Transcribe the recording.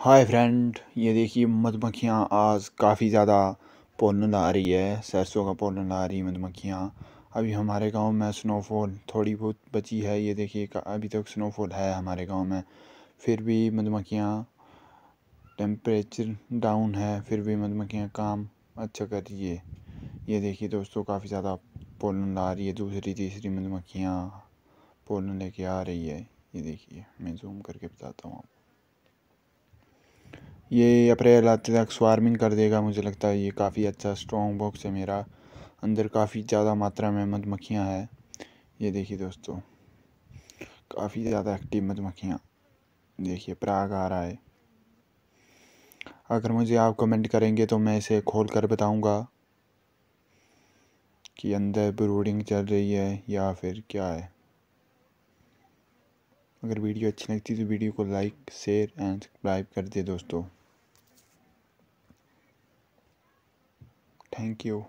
Hi friend ये देखिए मधुमक्खियाँ आज काफ़ी ज़्यादा पोलन ला रही है सरसों का पौलन ला रही है मधुमक्खियाँ अभी हमारे गांव में स्नोफॉल थोड़ी बहुत बची है ये देखिए अभी तक स्नोफॉल है हमारे गांव में फिर भी मधुमक्खियाँ टेम्परेचर डाउन है फिर भी मधुमक्खियाँ काम अच्छा कर रही है ये देखिए दोस्तों काफ़ी ज़्यादा पोलन ला रही है दूसरी तीसरी मधुमक्खियाँ पौलन लेके आ रही है ये देखिए मैं जूम करके बताता हूँ आपको ये अप्रैल आते तक स्वार्मिंग कर देगा मुझे लगता है ये काफ़ी अच्छा स्ट्रॉन्ग बॉक्स है मेरा अंदर काफ़ी ज़्यादा मात्रा में मधुमक्खियाँ हैं ये देखिए दोस्तों काफ़ी ज़्यादा एक्टिव मधुमक्खियाँ देखिए प्राग आ रहा है अगर मुझे आप कमेंट करेंगे तो मैं इसे खोल कर बताऊँगा कि अंदर ब्रूडिंग चल रही है या फिर क्या है अगर वीडियो अच्छी लगती तो वीडियो को लाइक शेयर एंड सब्सक्राइब कर दे दोस्तों Thank you.